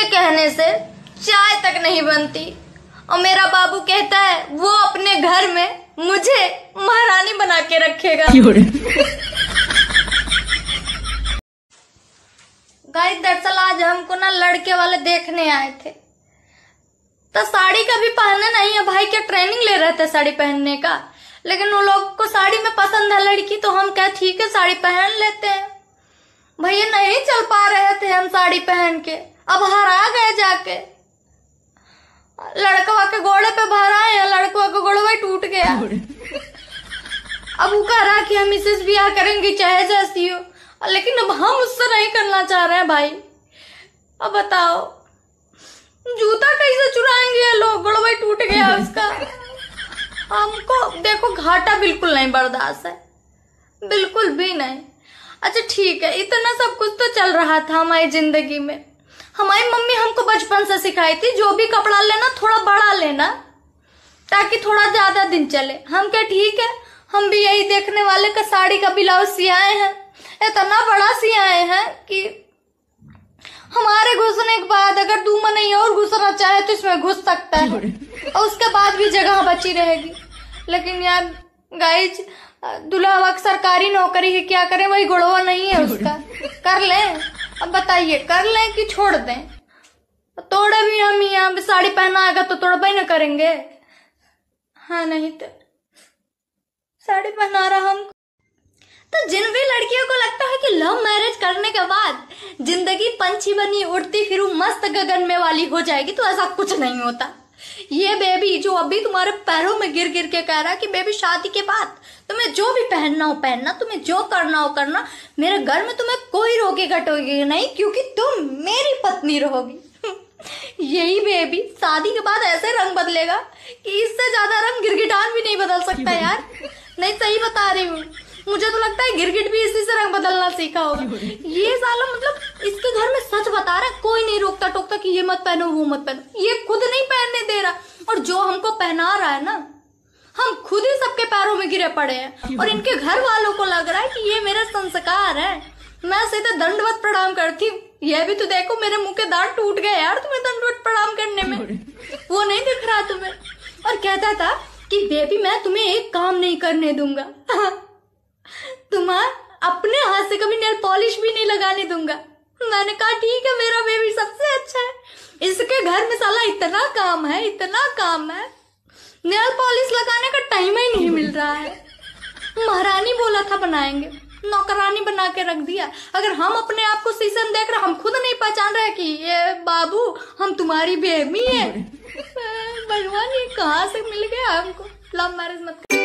के कहने से चाय तक नहीं बनती और मेरा बाबू कहता है वो अपने घर में मुझे महारानी बना के रखेगा गाइस दरअसल आज हमको ना लड़के वाले देखने आए थे तो साड़ी का भी पहनना नहीं है भाई क्या ट्रेनिंग ले रहे थे साड़ी पहनने का लेकिन उन लोग को साड़ी में पसंद है लड़की तो हम क्या ठीक है साड़ी पहन लेते हैं भैया नहीं चल पा रहे थे हम साड़ी पहन के अब हरा गए जाके लड़कवा के घोड़े पे भरा है लड़कवा का भाई टूट गया अब वो कह रहा कि हम इसे ब्याह करेंगे चाहे जैसी हो लेकिन अब हम उससे नहीं करना चाह रहे हैं भाई अब बताओ जूता कैसे चुराएंगे ये लोग भाई टूट गया उसका हमको देखो घाटा बिल्कुल नहीं बर्दाश्त है बिल्कुल भी नहीं अच्छा ठीक है इतना सब कुछ तो चल रहा था हमारी जिंदगी में हमारी मम्मी हमको बचपन से सिखाई थी जो भी कपड़ा लेना थोड़ा बड़ा लेना ताकि थोड़ा ज्यादा दिन चले हम क्या ठीक है हम भी यही देखने वाले का साड़ी का ब्लाउज सियाए हैं इतना बड़ा सियाए हैं कि हमारे घुसने के बाद अगर मन नहीं और घुसना चाहे तो इसमें घुस सकता है और उसके बाद भी जगह बची रहेगी लेकिन यार गाइज दूल्हा सरकारी नौकरी है क्या करें वही गुड़वा नहीं है उसका कर लें अब बताइए कर लें कि छोड़ दें तोड़े भी हम यहाँ साड़ी पहना आएगा तो तोड़ भाई ना करेंगे हाँ नहीं तो साड़ी पहना रहा हम तो जिन भी लड़कियों को लगता है कि लव मैरिज करने के बाद जिंदगी पंछी बनी उड़ती फिर मस्त गगन में वाली हो जाएगी तो ऐसा कुछ नहीं होता ये बेबी जो अभी तुम्हारे पैरों में गिर गिर के कह रहा है कि बेबी शादी के बाद तुम्हें जो भी पहनना हो पहनना तुम्हें जो करना हो करना मेरे घर में तुम्हें कोई रोके घटोगे नहीं क्योंकि तुम मेरी पत्नी रहोगी यही बेबी शादी के बाद ऐसे रंग बदलेगा कि इससे ज्यादा रंग गिरगिटान भी नहीं बदल सकता यार नहीं सही बता रही हूँ मुझे तो लगता है गिरगिट भी इसी से रंग बदलना सीखा होगा ये साला मतलब इसके घर में सच बता रहा है कोई नहीं रोकता टोकता कि ये मत पहनो वो मत पहनो ये खुद नहीं पहन जो हमको पहना रहा है ना हम खुद ही सबके पैरों में गिरे पड़े हैं और इनके घर वालों को लग रहा है कि ये मेरा संस्कार है मैं सीधे दंडवत प्रणाम करती हूँ यह भी तो देखो मेरे मुंह के दांत टूट गए यार तुम्हें दंडवत प्रणाम करने में वो नहीं दिख रहा तुम्हें और कहता था कि बेबी मैं तुम्हें एक काम नहीं करने दूंगा तुम्हार अपने हाथ से कभी नेल पॉलिश भी नहीं लगाने दूंगा मैंने कहा ठीक है मेरा बेबी सबसे अच्छा है इसके घर में साला इतना काम है इतना काम है नेल पॉलिश लगाने का टाइम ही नहीं मिल रहा है महारानी बोला था बनाएंगे नौकरानी बना के रख दिया अगर हम अपने आप को सीजन देख रहे हम खुद नहीं पहचान रहे कि ये बाबू हम तुम्हारी बेहमी है भगवान ये कहाँ से मिल गया हमको लव मैरिज मत